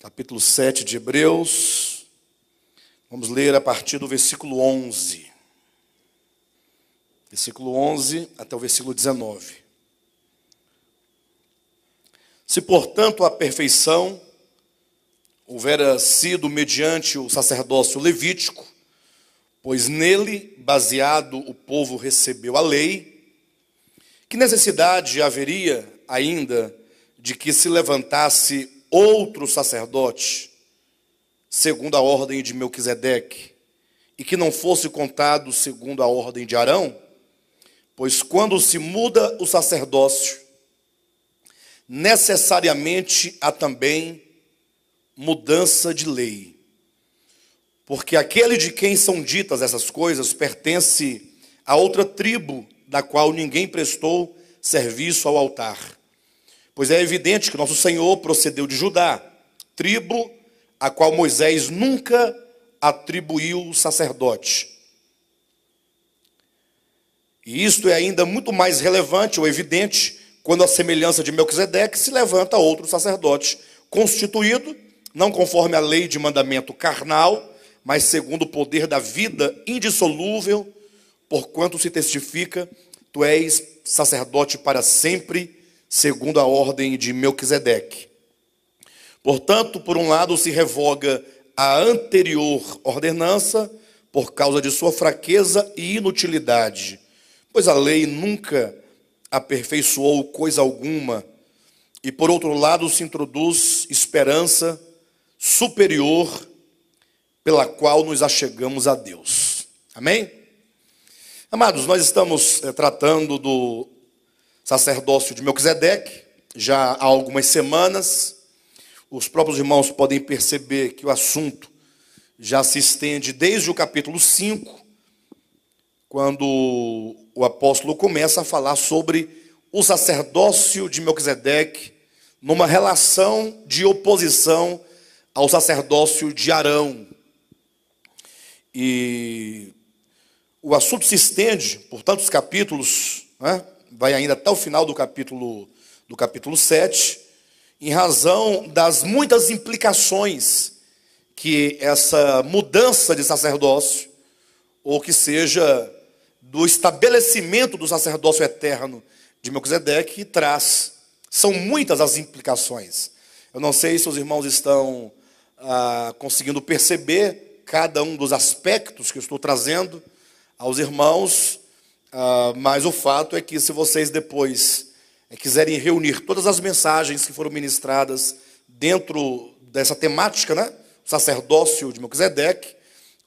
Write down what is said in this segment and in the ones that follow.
capítulo 7 de Hebreus. Vamos ler a partir do versículo 11. Versículo 11 até o versículo 19. Se, portanto, a perfeição houvera sido mediante o sacerdócio levítico, pois nele, baseado, o povo recebeu a lei, que necessidade haveria ainda de que se levantasse outro sacerdote, segundo a ordem de Melquisedeque, e que não fosse contado segundo a ordem de Arão, pois quando se muda o sacerdócio, necessariamente há também mudança de lei. Porque aquele de quem são ditas essas coisas pertence a outra tribo da qual ninguém prestou serviço ao altar. Pois é evidente que nosso Senhor procedeu de Judá, tribo a qual Moisés nunca atribuiu o sacerdote. E isto é ainda muito mais relevante ou evidente quando a semelhança de Melquisedeque se levanta a outro sacerdote constituído não conforme a lei de mandamento carnal, mas segundo o poder da vida indissolúvel, porquanto se testifica, tu és sacerdote para sempre segundo a ordem de Melquisedeque. Portanto, por um lado, se revoga a anterior ordenança por causa de sua fraqueza e inutilidade, pois a lei nunca aperfeiçoou coisa alguma, e por outro lado, se introduz esperança superior pela qual nos achegamos a Deus. Amém? Amados, nós estamos eh, tratando do sacerdócio de Melquisedeque, já há algumas semanas. Os próprios irmãos podem perceber que o assunto já se estende desde o capítulo 5, quando o apóstolo começa a falar sobre o sacerdócio de Melquisedeque numa relação de oposição ao sacerdócio de Arão. E o assunto se estende por tantos capítulos, né? vai ainda até o final do capítulo, do capítulo 7, em razão das muitas implicações que essa mudança de sacerdócio, ou que seja do estabelecimento do sacerdócio eterno de Melquisedeque, traz. São muitas as implicações. Eu não sei se os irmãos estão ah, conseguindo perceber cada um dos aspectos que eu estou trazendo aos irmãos, ah, mas o fato é que se vocês depois eh, quiserem reunir todas as mensagens que foram ministradas dentro dessa temática, né? O sacerdócio de Melquisedeque,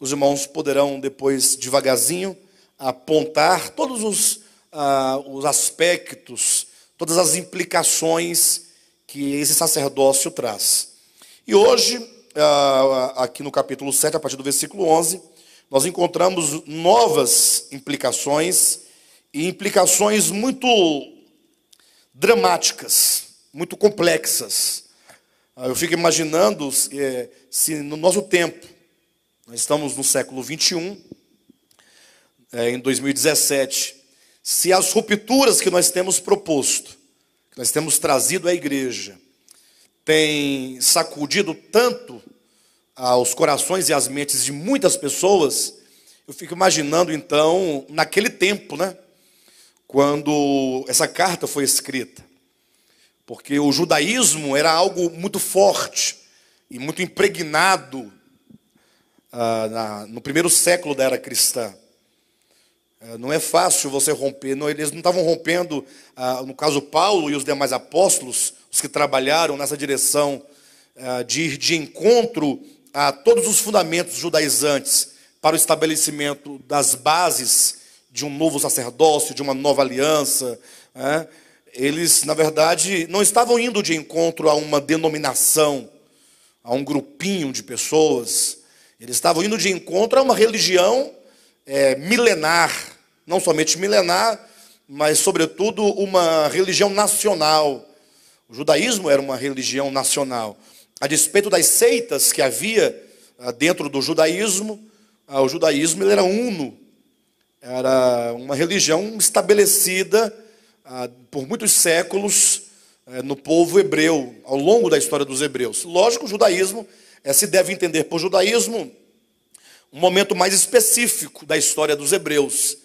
os irmãos poderão depois, devagarzinho, apontar todos os, uh, os aspectos, todas as implicações que esse sacerdócio traz. E hoje, uh, aqui no capítulo 7, a partir do versículo 11, nós encontramos novas implicações e implicações muito dramáticas, muito complexas. Ah, eu fico imaginando eh, se no nosso tempo, nós estamos no século 21, é, eh, em 2017, se as rupturas que nós temos proposto, que nós temos trazido à igreja, têm sacudido tanto aos ah, corações e às mentes de muitas pessoas, eu fico imaginando então, naquele tempo, né? Quando essa carta foi escrita. Porque o judaísmo era algo muito forte e muito impregnado ah, na, no primeiro século da era cristã. Ah, não é fácil você romper, não, eles não estavam rompendo, ah, no caso Paulo e os demais apóstolos, os que trabalharam nessa direção de ir de encontro a todos os fundamentos judaizantes para o estabelecimento das bases de um novo sacerdócio, de uma nova aliança, né? eles, na verdade, não estavam indo de encontro a uma denominação, a um grupinho de pessoas. Eles estavam indo de encontro a uma religião é, milenar, não somente milenar, mas, sobretudo, uma religião nacional. O judaísmo era uma religião nacional. A despeito das seitas que havia ah, dentro do judaísmo, ah, o judaísmo era uno, era uma religião estabelecida ah, por muitos séculos eh, no povo hebreu, ao longo da história dos hebreus. Lógico, o judaísmo eh, se deve entender por judaísmo um momento mais específico da história dos hebreus.